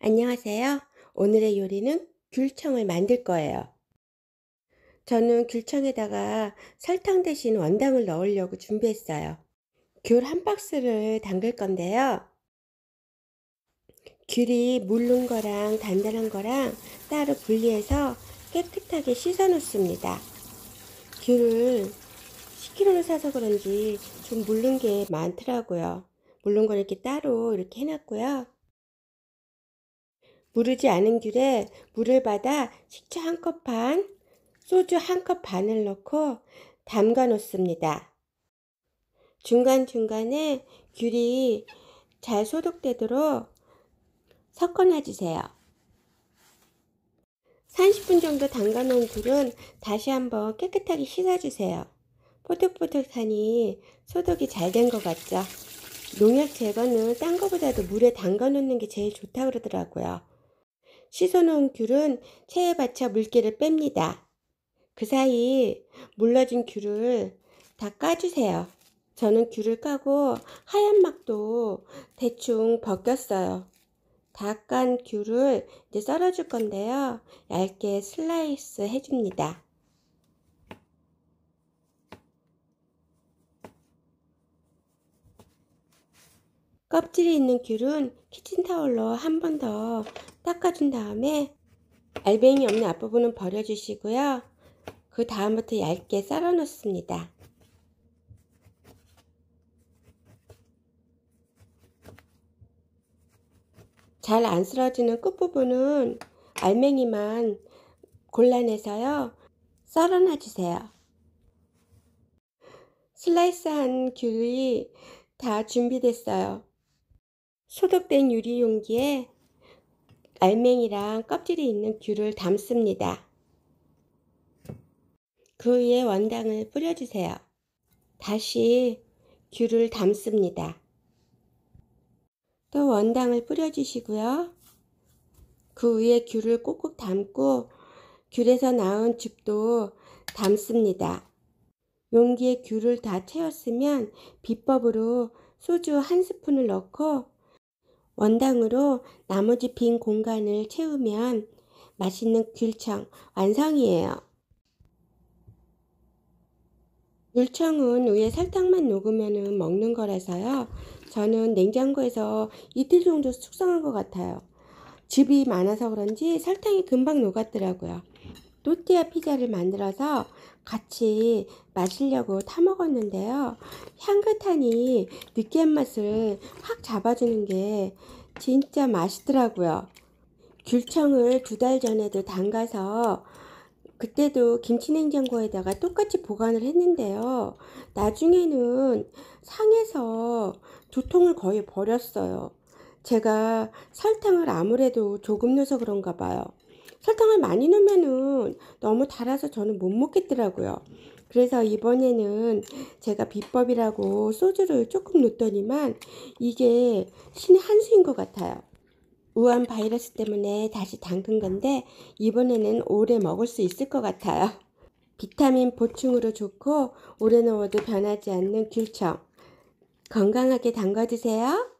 안녕하세요. 오늘의 요리는 귤청을 만들 거예요. 저는 귤청에다가 설탕 대신 원당을 넣으려고 준비했어요. 귤 한 박스를 담글 건데요. 귤이 물른 거랑 단단한 거랑 따로 분리해서 깨끗하게 씻어 놓습니다. 귤을 10kg를 사서 그런지 좀 물른 게 많더라고요. 물른 걸 이렇게 따로 이렇게 해놨고요. 무르지 않은 귤에 물을 받아 식초 한 컵 반, 소주 한 컵 반을 넣고 담가 놓습니다. 중간중간에 귤이 잘 소독되도록 섞어놔 주세요. 30분 정도 담가 놓은 귤은 다시 한번 깨끗하게 씻어주세요. 포득포득하니 소독이 잘 된 것 같죠? 농약 제거는 딴 거보다도 물에 담가 놓는 게 제일 좋다 그러더라고요. 씻어놓은 귤은 체에 받쳐 물기를 뺍니다. 그 사이 물러진 귤을 다 까주세요. 저는 귤을 까고 하얀 막도 대충 벗겼어요. 다 깐 귤을 이제 썰어줄 건데요. 얇게 슬라이스 해줍니다. 껍질이 있는 귤은 키친타올로 한번더 닦아준 다음에 알맹이 없는 앞부분은 버려주시고요. 그 다음부터 얇게 썰어 놓습니다. 잘 안쓰러지는 끝부분은 알맹이만 골라내서요. 썰어 놔주세요. 슬라이스한 귤이 다 준비됐어요. 소독된 유리 용기에 알맹이랑 껍질이 있는 귤을 담습니다. 그 위에 원당을 뿌려주세요. 다시 귤을 담습니다. 또 원당을 뿌려주시고요. 그 위에 귤을 꼭꼭 담고 귤에서 나온 즙도 담습니다. 용기에 귤을 다 채웠으면 비법으로 소주 한 스푼을 넣고 원당으로 나머지 빈 공간을 채우면 맛있는 귤청 완성이에요. 귤청은 위에 설탕만 녹으면 먹는 거라서요. 저는 냉장고에서 이틀 정도 숙성한 것 같아요. 즙이 많아서 그런지 설탕이 금방 녹았더라고요. 또띠아 피자를 만들어서 같이 마시려고 타먹었는데요. 향긋하니 느끼한 맛을 확 잡아주는 게 진짜 맛있더라고요. 귤청을 두 달 전에도 담가서 그때도 김치냉장고에다가 똑같이 보관을 했는데요. 나중에는 상해서 두 통을 거의 버렸어요. 제가 설탕을 아무래도 조금 넣어서 그런가 봐요. 설탕을 많이 넣으면은 너무 달아서 저는 못 먹겠더라고요. 그래서 이번에는 제가 비법이라고 소주를 조금 넣더니만 이게 신의 한 수인 것 같아요. 우한 바이러스 때문에 다시 담근 건데 이번에는 오래 먹을 수 있을 것 같아요. 비타민 보충으로 좋고 오래 넣어도 변하지 않는 귤청. 건강하게 담가 드세요.